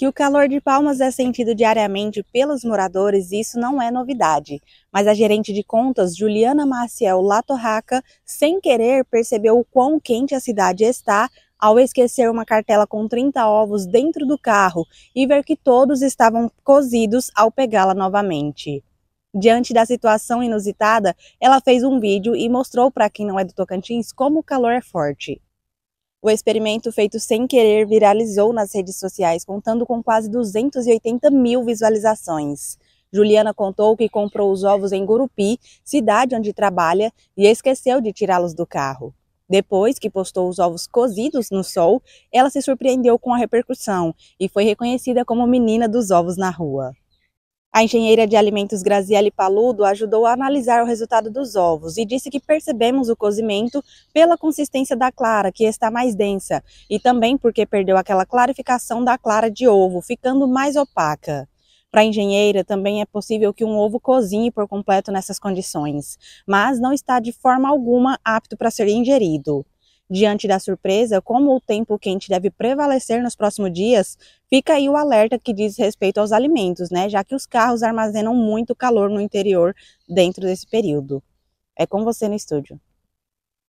Que o calor de Palmas é sentido diariamente pelos moradores, isso não é novidade. Mas a gerente de contas, Juliana Maciel Latorraca, sem querer, percebeu o quão quente a cidade está ao esquecer uma cartela com 30 ovos dentro do carro e ver que todos estavam cozidos ao pegá-la novamente. Diante da situação inusitada, ela fez um vídeo e mostrou para quem não é do Tocantins como o calor é forte. O experimento feito sem querer viralizou nas redes sociais, contando com quase 280 mil visualizações. Juliana contou que comprou os ovos em Gurupi, cidade onde trabalha, e esqueceu de tirá-los do carro. Depois que postou os ovos cozidos no sol, ela se surpreendeu com a repercussão e foi reconhecida como menina dos ovos na rua. A engenheira de alimentos Graziele Paludo ajudou a analisar o resultado dos ovos e disse que percebemos o cozimento pela consistência da clara, que está mais densa, e também porque perdeu aquela clarificação da clara de ovo, ficando mais opaca. Para a engenheira, também é possível que um ovo cozinhe por completo nessas condições, mas não está de forma alguma apto para ser ingerido. Diante da surpresa, como o tempo quente deve prevalecer nos próximos dias, fica aí o alerta que diz respeito aos alimentos, né? Já que os carros armazenam muito calor no interior dentro desse período. É com você no estúdio.